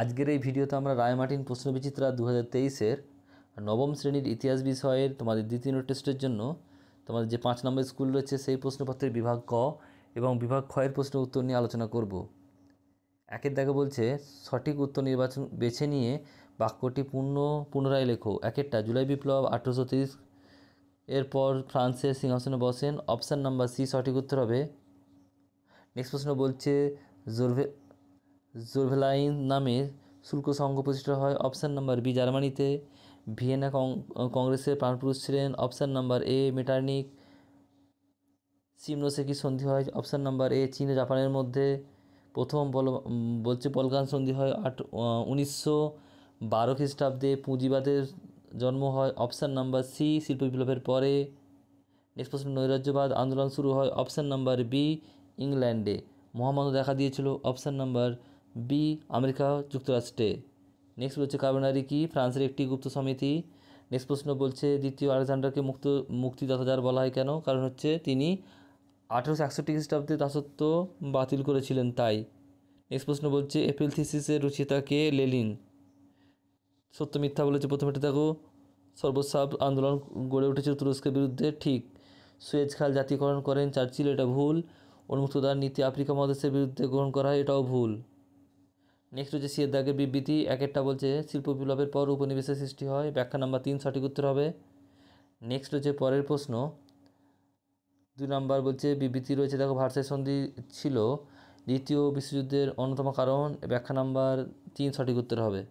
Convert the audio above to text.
আজকের এই ভিডিওতে আমরা রায়মার্টিন প্রশ্নবিচিত্রা দু হাজার তেইশের নবম শ্রেণীর ইতিহাস বিষয়ের তোমাদের দ্বিতীয় টেস্টের জন্য তোমাদের যে পাঁচ নম্বর স্কুল রয়েছে সেই প্রশ্নপত্রের বিভাগ ক এবং বিভাগ ক্ষয়ের প্রশ্ন উত্তর নিয়ে আলোচনা করব একের দেখা বলছে সঠিক উত্তর নির্বাচন বেছে নিয়ে বাক্যটি পূর্ণ পুনরায় লেখো একেরটা জুলাই বিপ্লব আঠেরোশো তিরিশ এরপর ফ্রান্সের সিংহাসনে বসেন অপশান নাম্বার সি সঠিক উত্তর হবে নেক্সট প্রশ্ন বলছে জোরভে জোভেলাইন নামে শুল্ক সংঘ প্রতিষ্ঠা হয় অপশান নাম্বার বি জার্মানিতে ভিয়েনা কংগ্রেসের প্রাণপুরুষ ছিলেন অপশান নাম্বার এ মেটার্নিক কি সন্ধি হয় অপশান নাম্বার এ চীন জাপানের মধ্যে প্রথম বল বলছে বলগান সন্ধি হয় আট উনিশশো বারো খ্রিস্টাব্দে পুঁজিবাদের জন্ম হয় অপশান নাম্বার সি শিল্প বিপ্লবের পরে নেক্সট প্রশ্ন নৈরাজ্যবাদ আন্দোলন শুরু হয় অপশান নাম্বার বি ইংল্যান্ডে মহামন্দ দেখা দিয়েছিল অপশান নাম্বার বি আমেরিকা যুক্তরাষ্ট্রে নেক্সট বলছে কার্বোনারি কি ফ্রান্সের একটি গুপ্ত সমিতি নেক্সট প্রশ্ন বলছে দ্বিতীয় আলেকজান্ডারকে মুক্ত মুক্তিদাতা যার বলা হয় কেন কারণ হচ্ছে তিনি আঠেরোশো একষট্টি খ্রিস্টাব্দে দাসত্ব বাতিল করেছিলেন তাই নেক্সট প্রশ্ন বলছে এপ্রিল থিসিসের রচিতাকে লেলিন সত্য মিথ্যা বলেছে প্রথমেটি দেখো সর্বসাব আন্দোলন গড়ে উঠেছে তুরস্কের বিরুদ্ধে ঠিক সুয়েজ খাল জাতীয়করণ করেন চার্চিল এটা ভুল উন্মুক্তদার নীতি আফ্রিকা মহাদেশের বিরুদ্ধে গ্রহণ করা হয় এটাও ভুল নেক্সট হচ্ছে সিয়ের দাগের বিবৃতি এক একটা বলছে শিল্প বিপ্লবের পর উপনিবেশের সৃষ্টি হয় ব্যাখ্যা নাম্বার তিন সঠিক উত্তর হবে নেক্সট হচ্ছে পরের প্রশ্ন দুই নাম্বার বলছে বিবৃতি রয়েছে দেখো ভার্সাই সন্ধি ছিল দ্বিতীয় বিশ্বযুদ্ধের অন্যতম কারণ ব্যাখ্যা নাম্বার তিন সঠিক উত্তর হবে